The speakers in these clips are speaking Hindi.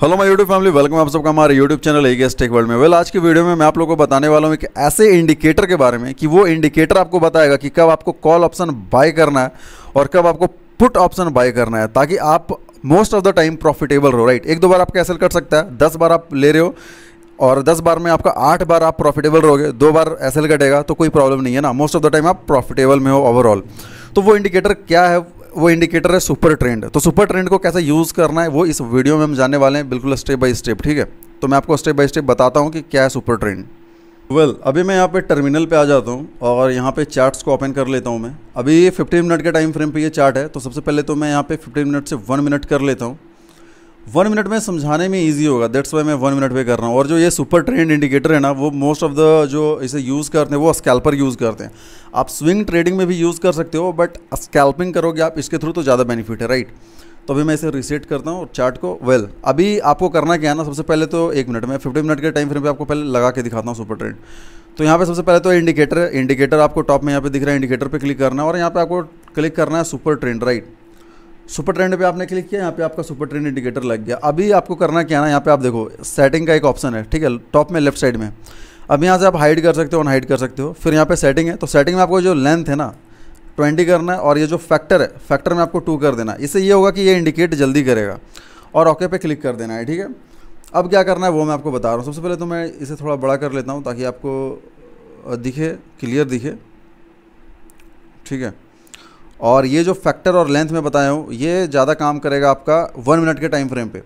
Hello my YouTube family welcome आप सबका हमारे यूट्यूब चैनल एगेस टेक वर्ल्ड में वेल आज की वीडियो में मैं आप लोगों को बताने वाला हूँ एक ऐसे इंडिकेटर के बारे में कि वो इंडिकेटर आपको बताएगा कि कब आपको कॉल ऑप्शन बाय करना है और कब आपको पुट ऑप्शन बाय करना है ताकि आप most of the time profitable हो राइट एक दो बार आप कैसल कर सकता है दस बार आप ले रहे हो और दस बार में आपका आठ बार आप प्रॉफिटेबल रहोगे दो बार एस कटेगा तो कोई प्रॉब्लम नहीं है ना मोस्ट ऑफ द टाइम आप प्रॉफिटेबल में हो ओवरऑल तो वो इंडिकेटर क्या है वो इंडिकेटर है सुपर ट्रेंड तो सुपर ट्रेंड को कैसे यूज़ करना है वो इस वीडियो में हम जाने वाले हैं बिल्कुल स्टेप बाय स्टेप ठीक है तो मैं आपको स्टेप बाय स्टेप बताता हूँ कि क्या है सुपर ट्रेंड वेल well, अभी मैं यहाँ पे टर्मिनल पे आ जाता हूँ और यहाँ पे चार्ट्स को ओपन कर लेता हूँ मैं अभी फिफ्टीन मिनट के टाइम फ्रेम पर यह चार्ट है तो सबसे पहले तो मैं यहाँ पे फिफ्टीन मिनट से वन मिनट कर लेता हूँ वन मिनट में समझाने में इजी होगा दैट्स वाई मैं वन मिनट पे कर रहा हूँ और जो ये सुपर ट्रेंड इंडिकेटर है ना वो मोस्ट ऑफ द जो इसे यूज़ करते हैं वो स्कैल्पर यूज़ करते हैं आप स्विंग ट्रेडिंग में भी यूज़ कर सकते हो बट स्कैल्पिंग करोगे आप इसके थ्रू तो ज़्यादा बेनिफिट है राइट तो अभी मैं इसे रिसेट करता हूँ चार्ट को वेल well, अभी आपको करना क्या है ना सबसे पहले तो एक मिनट में फिफ्टी मिनट के टाइम फ्रेम पे आपको पहले लगा के दिखाता हूँ सुपर ट्रेंड तो यहाँ पे सबसे पहले तो इंडिकेटर इंडिकेटर आपको टॉप में यहाँ पे दिख रहा है इंडिकेटर पे क्लिक करना है और यहाँ पे आपको क्लिक करना है super trend right super trend पे आपने क्लिक किया यहाँ पे आपका सुपर ट्रेंड इंडिकेटर लग गया अभी आपको करना क्या ना यहाँ पे आप देखो सेटिंग का एक ऑप्शन है ठीक है टॉप में लेफ्ट साइड में अब यहाँ से आप हाइड कर सकते हो हाइड कर सकते हो फिर यहाँ पे सेटिंग है तो सेटिंग में आपको जो लेंथ है ना ट्वेंटी करना है और ये जो फैक्टर है फैक्टर में आपको टू कर देना है इससे ये होगा कि ये इंडिकेट जल्दी करेगा और ओके पे क्लिक कर देना है ठीक है अब क्या करना है वो मैं आपको बता रहा हूँ सबसे पहले तो मैं इसे थोड़ा बड़ा कर लेता हूँ ताकि आपको दिखे क्लियर दिखे ठीक है और ये जो फैक्टर और लेंथ में बताया हूँ ये ज़्यादा काम करेगा आपका वन मिनट के टाइम फ्रेम पे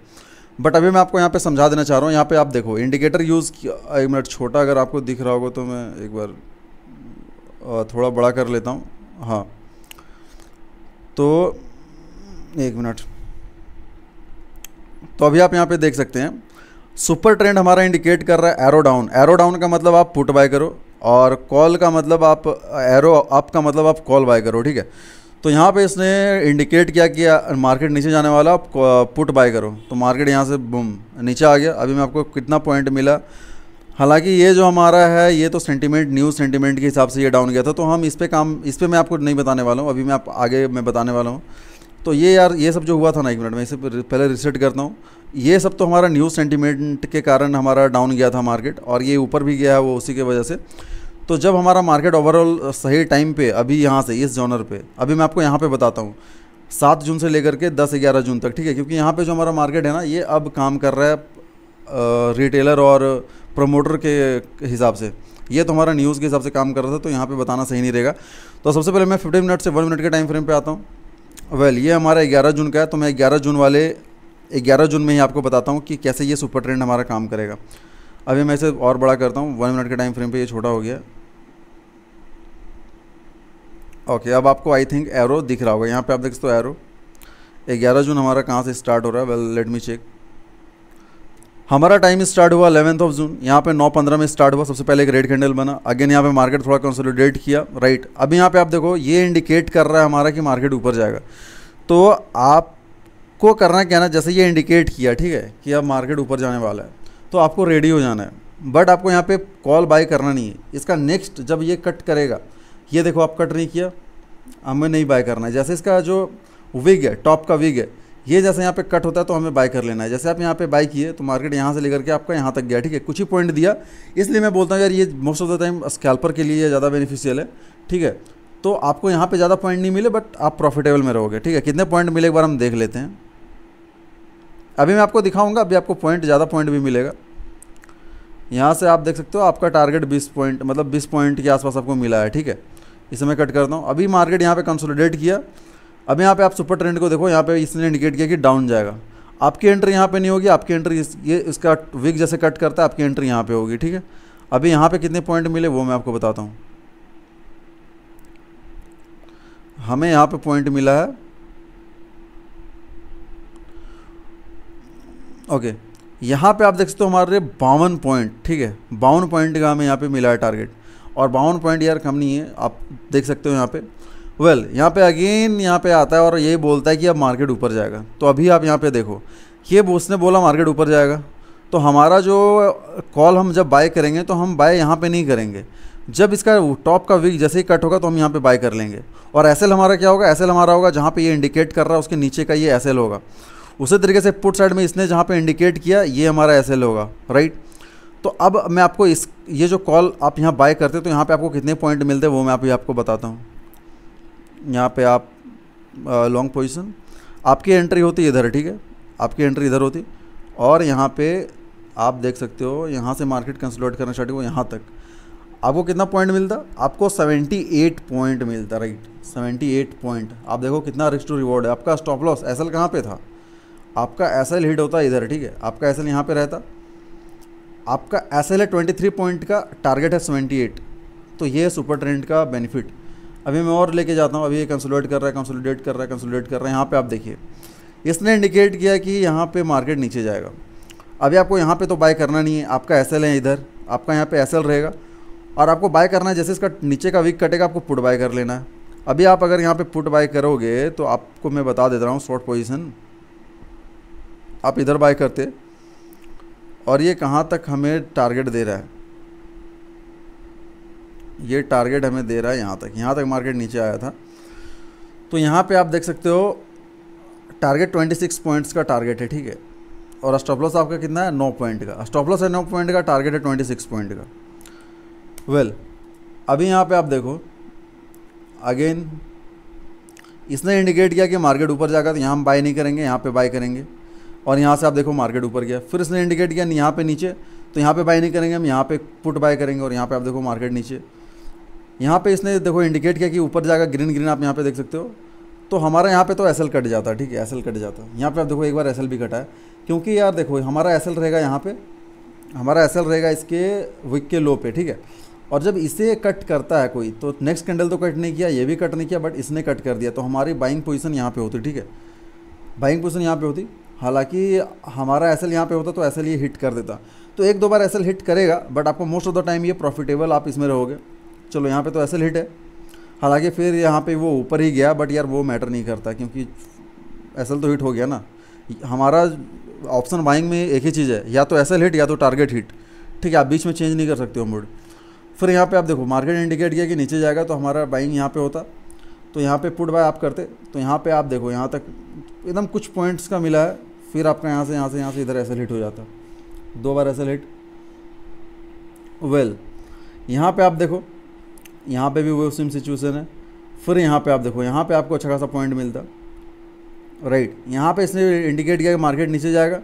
बट अभी मैं आपको यहाँ पे समझा देना चाह रहा हूँ यहाँ पे आप देखो इंडिकेटर यूज़ एक मिनट छोटा अगर आपको दिख रहा होगा तो मैं एक बार थोड़ा बड़ा कर लेता हूँ हाँ तो एक मिनट तो अभी आप यहाँ पे देख सकते हैं सुपर ट्रेंड हमारा इंडिकेट कर रहा है एरो डाउन एरो डाउन का मतलब आप पुट बाय करो और कॉल का मतलब आप एरो अप का मतलब आप कॉल बाय करो ठीक है तो यहाँ पे इसने इंडिकेट किया कि मार्केट नीचे जाने वाला पुट बाय करो तो मार्केट यहाँ से बुम नीचे आ गया अभी मैं आपको कितना पॉइंट मिला हालांकि ये जो हमारा है ये तो सेंटीमेंट न्यूज़ सेंटीमेंट के हिसाब से ये डाउन गया था तो हम इस पर काम इस पर मैं आपको नहीं बताने वाला हूँ अभी मैं आप आगे मैं बताने वाला हूँ तो ये यार ये सब जो हुआ था ना एक मिनट में इसे पहले रिसेट करता हूँ ये सब तो हमारा न्यूज़ सेंटीमेंट के कारण हमारा डाउन गया था मार्केट और ये ऊपर भी गया है वो उसी की वजह से तो जब हमारा मार्केट ओवरऑल सही टाइम पे अभी यहाँ से इस जॉनर पे अभी मैं आपको यहाँ पे बताता हूँ सात जून से लेकर के दस ग्यारह जून तक ठीक है क्योंकि यहाँ पे जो हमारा मार्केट है ना ये अब काम कर रहा है रिटेलर और प्रमोटर के हिसाब से ये तो हमारा न्यूज़ के हिसाब से काम कर रहा था तो यहाँ पर बताना सही नहीं रहेगा तो सबसे पहले मैं फिफ्टीन मिनट से वन मिनट के टाइम फ्रेम पर आता हूँ वेल ये हमारा ग्यारह जून का है तो मैं ग्यारह जून वाले ग्यारह जून में ही आपको बताता हूँ कि कैसे ये सुपर ट्रेंड हमारा काम करेगा अभी मैं इसे और बड़ा करता हूँ वन मिनट के टाइम फ्रेम पर ये छोटा हो गया ओके अब आपको आई थिंक एरो दिख रहा होगा यहाँ पे आप देख सकते हो एरो ग्यारह जून हमारा कहाँ से स्टार्ट हो रहा है वेल लेट मी चेक हमारा टाइम स्टार्ट हुआ अलेवेंथ ऑफ जून यहाँ पे नौ पंद्रह में स्टार्ट हुआ सबसे पहले एक रेड कैंडल बना अगेन यहाँ पे मार्केट थोड़ा कंसोलिडेट किया राइट अब यहाँ पे आप देखो ये इंडिकेट कर रहा है हमारा कि मार्केट ऊपर जाएगा तो आपको करना क्या ना जैसे ये इंडिकेट किया ठीक है कि अब मार्केट ऊपर जाने वाला है तो आपको रेडी हो जाना है बट आपको यहाँ पे कॉल बाय करना नहीं है इसका नेक्स्ट जब ये कट करेगा ये देखो आप कट नहीं किया हमें नहीं बाय करना है जैसे इसका जो विग है टॉप का विग है ये जैसे यहाँ पे कट होता है तो हमें बाय कर लेना है जैसे आप यहाँ पे बाय किए तो मार्केट यहाँ से लेकर के आपका यहाँ तक गया ठीक है कुछ ही पॉइंट दिया इसलिए मैं बोलता हूँ यार ये most of the time scalper के लिए ज़्यादा बेनिफिशियल है ठीक है तो आपको यहाँ पर ज़्यादा पॉइंट नहीं मिले बट आप प्रॉफिटेबल में रहोगे ठीक है कितने पॉइंट मिले एक बार हम देख लेते हैं अभी मैं आपको दिखाऊंगा अभी आपको पॉइंट ज़्यादा पॉइंट भी मिलेगा यहाँ से आप देख सकते हो आपका टारगेट 20 पॉइंट मतलब 20 पॉइंट के आसपास आपको मिला है ठीक है इसे मैं कट करता हूँ अभी मार्केट यहाँ पे कंसोलिडेट किया अब यहाँ पे आप सुपर ट्रेंड को देखो यहाँ पे इसने इंडिकेट किया कि डाउन जाएगा आपकी एंट्री यहाँ पे नहीं होगी आपकी एंट्री इस, ये इसका वीक जैसे कट करता है आपकी एंट्री यहाँ पे होगी ठीक है अभी यहाँ पे कितने पॉइंट मिले वो मैं आपको बताता हूँ हमें यहाँ पे पॉइंट मिला है ओके यहाँ पे आप देख सकते हो हमारे बावन पॉइंट ठीक है बावन पॉइंट का हमें यहाँ पे मिला है टारगेट और बावन पॉइंट यार कम नहीं है आप देख सकते हो यहाँ पे वेल well, यहाँ पे अगेन यहाँ पे आता है और ये बोलता है कि अब मार्केट ऊपर जाएगा तो अभी आप यहाँ पे देखो ये उसने बोला मार्केट ऊपर जाएगा तो हमारा जो कॉल हम जब बाय करेंगे तो हम बाय यहाँ पे नहीं करेंगे जब इसका टॉप का वीक जैसे ही कट होगा तो हम यहाँ पे बाय कर लेंगे और एस हमारा क्या होगा एस हमारा होगा जहाँ पर ये इंडिकेट कर रहा है उसके नीचे का ये एस होगा उसी तरीके से पुट साइड में इसने जहाँ पर इंडिकेट किया ये हमारा एस होगा राइट तो अब मैं आपको इस ये जो कॉल आप यहाँ बाय करते हो तो यहाँ पे आपको कितने पॉइंट मिलते हैं वो मैं अभी आपको बताता हूँ यहाँ पे आप लॉन्ग पोजीशन आपकी एंट्री होती है इधर ठीक है आपकी एंट्री इधर होती और यहाँ पे आप देख सकते हो यहाँ से मार्केट कंसल्ट करना स्टार्ट हुआ यहाँ तक आपको कितना पॉइंट मिलता आपको सेवेंटी पॉइंट मिलता राइट सेवेंटी पॉइंट आप देखो कितना रिस्क टू रिवॉर्ड है आपका स्टॉप लॉस एसएल कहाँ पे था आपका एसएल हिट होता इधर ठीक है आपका एसएल यहाँ पे रहता आपका एस एल है ट्वेंटी थ्री पॉइंट का टारगेट है सेवेंटी एट तो ये सुपर ट्रेंड का बेनिफिट अभी मैं और लेके जाता हूँ अभी ये कंसोलिडेट कर रहा है कंसोलिडेट कर रहा है कंसोलिडेट कर रहा है यहाँ पे आप देखिए इसने इंडिकेट किया कि यहाँ पे मार्केट नीचे जाएगा अभी आपको यहाँ पे तो बाय करना नहीं है आपका एस है इधर आपका यहाँ पे एस रहेगा और आपको बाय करना है जैसे इसका नीचे का वीक कटेगा आपको पुट बाय कर लेना है अभी आप अगर यहाँ पर पुट बाय करोगे तो आपको मैं बता दे रहा हूँ शॉर्ट पोजिशन आप इधर बाय करते और ये कहाँ तक हमें टारगेट दे रहा है ये टारगेट हमें दे रहा है यहाँ तक यहाँ तक मार्केट नीचे आया था तो यहाँ पे आप देख सकते हो टारगेट 26 पॉइंट्स का टारगेट है ठीक है और अस्टॉपलॉस आपका कितना है नौ पॉइंट का अस्टॉपलॉस है नौ पॉइंट का टारगेट है ट्वेंटी सिक्स पॉइंट का वेल well, अभी यहाँ पे आप देखो अगेन इसने इंडिकेट किया कि मार्केट ऊपर जाएगा तो यहाँ हम बाई नहीं करेंगे यहाँ पर बाई करेंगे और यहाँ से आप देखो मार्केट ऊपर गया फिर इसने इंडिकेट किया यहाँ पे नीचे तो यहाँ पे बाई नहीं करेंगे हम यहाँ पे पुट बाय करेंगे और यहाँ पे आप देखो मार्केट नीचे यहाँ पे इसने देखो इंडिकेट किया कि ऊपर जाएगा ग्रीन ग्रीन आप यहाँ पे देख सकते हो तो हमारा यहाँ पे तो एस कट जाता है ठीक है एस कट जाता है यहाँ पे आप देखो एक बार एस भी कटा है क्योंकि यार देखो हमारा एस रहेगा यहाँ पर हमारा एस रहेगा इसके विक के लो पे ठीक है और जब इसे कट करता है कोई तो नेक्स्ट कैंडल तो कट नहीं किया ये भी कट नहीं किया बट इसने कट कर दिया तो हमारी बाइंग पोजिशन यहाँ पर होती ठीक है बाइंग पोजिशन यहाँ पर होती हालांकि हमारा एस यहाँ पे होता तो एसएल ये हिट कर देता तो एक दो बार एसएल हिट करेगा बट आपको मोस्ट ऑफ द टाइम ये प्रॉफिटेबल आप इसमें रहोगे चलो यहाँ पे तो एसएल हिट है हालांकि फिर यहाँ पे वो ऊपर ही गया बट यार वो मैटर नहीं करता क्योंकि एसएल तो हिट हो गया ना हमारा ऑप्शन बाइंग में एक ही चीज़ है या तो एस हिट या तो टारगेट हिट ठीक है आप बीच में चेंज नहीं कर सकते हो मूड फिर यहाँ पर आप देखो मार्केट इंडिकेट किया कि नीचे जाएगा तो हमारा बाइंग यहाँ पे होता तो यहाँ पे पुट बाय आप करते तो यहाँ पे आप देखो यहाँ तक एकदम कुछ पॉइंट्स का मिला है फिर आपका यहाँ से यहाँ से यहाँ से इधर एसल हिट हो जाता दो बार एसल हिट वेल यहाँ पे आप देखो यहाँ पे भी वो सेम सिचुएशन है फिर यहाँ पे आप देखो यहाँ पे आपको अच्छा खासा पॉइंट मिलता राइट right. यहाँ पे इसने इंडिकेट किया कि मार्केट नीचे जाएगा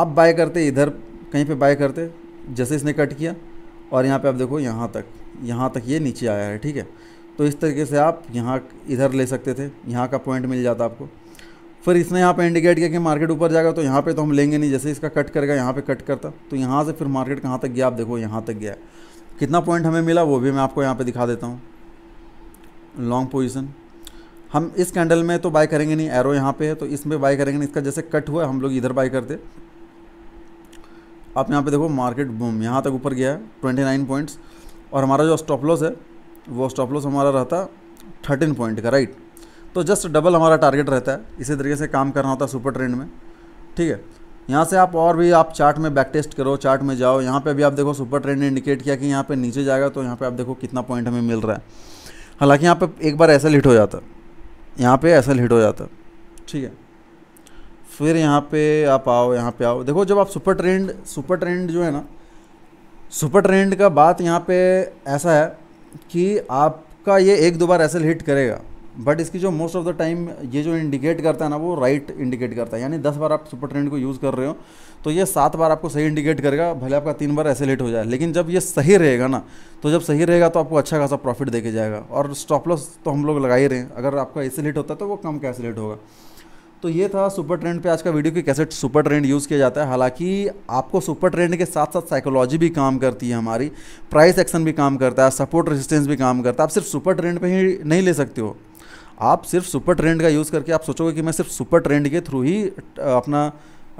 आप बाय करते इधर कहीं पे बाय करते जैसे इसने कट किया और यहाँ पे आप देखो यहाँ तक यहाँ तक ये नीचे आया है ठीक है तो इस तरीके से आप यहाँ इधर ले सकते थे यहाँ का पॉइंट मिल जाता आपको फिर इसने यहाँ पे इंडिकेट किया कि मार्केट ऊपर जाएगा तो यहाँ पे तो हम लेंगे नहीं जैसे इसका कट करेगा यहाँ पे कट करता तो यहाँ से फिर मार्केट कहाँ तक गया आप देखो यहाँ तक गया कितना पॉइंट हमें मिला वो भी मैं आपको यहाँ पे दिखा देता हूँ लॉन्ग पोजिशन हम इस कैंडल में तो बाय करेंगे नहीं एरो यहाँ पे है तो इसमें बाई करेंगे नहीं इसका जैसे कट हुआ हम लोग इधर बाई करते आप यहाँ पर देखो मार्केट बूम यहाँ तक ऊपर गया है ट्वेंटी नाइन पॉइंट्स और हमारा जो स्टॉप लॉस है वो स्टॉप लॉस हमारा रहता थर्टीन पॉइंट का राइट तो जस्ट डबल हमारा टारगेट रहता है इसी तरीके से काम करना होता है सुपर ट्रेंड में ठीक है यहाँ से आप और भी आप चार्ट में बैक टेस्ट करो चार्ट में जाओ यहाँ पे भी आप देखो सुपर ट्रेंड ने इंडिकेट किया कि यहाँ पे नीचे जाएगा तो यहाँ पे आप देखो कितना पॉइंट हमें मिल रहा है हालांकि यहाँ पे एक बार ऐसा हिट हो जाता यहाँ पे ऐसा हिट हो जाता ठीक है फिर यहाँ पे आप आओ यहाँ पे आओ देखो जब आप सुपर ट्रेंड सुपर ट्रेंड जो है ना सुपर ट्रेंड का बात यहाँ पर ऐसा है कि आपका ये एक दो बार ऐसा हिट करेगा बट इसकी जो मोस्ट ऑफ द टाइम ये जो इंडिकेट करता है ना वो राइट right इंडिकेट करता है यानी दस बार आप सुपर ट्रेंड को यूज़ कर रहे हो तो ये सात बार आपको सही इंडिकेट करेगा भले आपका तीन बार ऐसे लेट हो जाए लेकिन जब ये सही रहेगा ना तो जब सही रहेगा तो आपको अच्छा खासा प्रॉफिट देके जाएगा और स्टॉप लॉस तो हम लोग लगा ही रहे हैं अगर आपका ऐसे लेट होता है तो वो कम कैसे लेट होगा तो ये था सुपर ट्रेंड पे आज का वीडियो कि कैसे सुपर ट्रेंड यूज़ किया जाता है हालांकि आपको सुपर ट्रेंड के साथ साथ साइकोलॉजी भी काम करती है हमारी प्राइस एक्शन भी काम करता है सपोर्ट रेजिस्टेंस भी काम करता है आप सिर्फ सुपर ट्रेंड पे ही नहीं ले सकते हो आप सिर्फ सुपर ट्रेंड का यूज़ करके आप सोचोगे कि मैं सिर्फ सुपर ट्रेंड के थ्रू ही अपना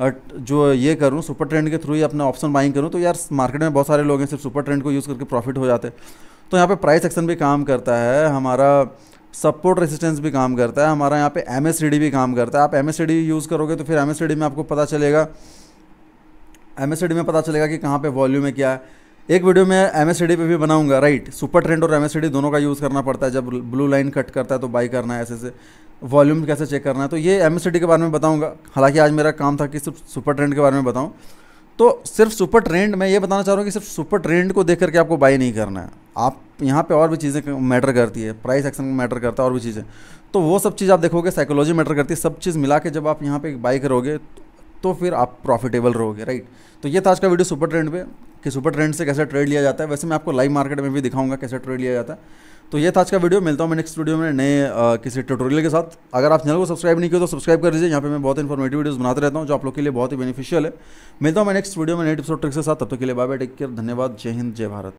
जो ये करूँ सुपर ट्रेंड के थ्रू ही अपना ऑप्शन बाइंग करूँ तो यार मार्केट में बहुत सारे लोग हैं सिर्फ सुपर ट्रेंड को यूज़ करके प्रॉफिट हो जाते तो यहाँ पे प्राइस एक्शन भी काम करता है हमारा सपोर्ट रेसिस्टेंस भी काम करता है हमारा यहाँ पे एम भी काम करता है आप एम यूज़ करोगे तो फिर एम में आपको पता चलेगा एम में पता चलेगा कि कहाँ पर वॉल्यूम है क्या है एक वीडियो में एम एस पे भी बनाऊंगा राइट सुपर ट्रेंड और एम एस दोनों का यूज़ करना पड़ता है जब ब्लू लाइन कट करता है तो बाई करना है ऐसे से वॉल्यूम कैसे चेक करना है तो ये एम एस के बारे में बताऊंगा हालांकि आज मेरा काम था कि सिर्फ सुपर ट्रेंड के बारे में बताऊँ तो सिर्फ सुपर ट्रेंड मैं ये बताना चाह रहा हूँ कि सिर्फ सुपर ट्रेंड को देख करके आपको बाई नहीं करना है आप यहाँ पे और भी चीज़ें मैटर करती है प्राइस एक्शन मैटर करता है और भी चीज़ें तो वो सब चीज़ आप देखोगे साइकोलॉजी मैटर करती है सब चीज़ मिला के जब आप यहाँ पे बाई करोगे तो फिर आप प्रॉफिटेबल रहोगे राइट तो ये था आज का वीडियो सुपर ट्रेंड पे कि सुपर ट्रेंड से कैसे ट्रेड लिया जाता है वैसे मैं आपको लाइव मार्केट में भी दिखाऊंगा कैसे ट्रेड लिया जाता है तो ये था आज का वीडियो मिलता हूँ मैं नेक्स्ट वीडियो में नए किसी ट्यूटोरियल के साथ अगर आप चैनल को सब्सक्राइब नहीं किया तो सब्सक्राइब कर दीजिए यहाँ पे मैं बहुत इन्फॉर्मेटिव वीडियोस बनाते रहता हूँ जो आप लोग के लिए बहुत ही बेनिफिशियल है मिलता हूँ मैं नेक्स्ट वीडियो में नए टिप्स और ट्रिक्स के साथ तब तक के लिए बाय बाय टेक केयर धन्यवाद जय हिंद जय भारत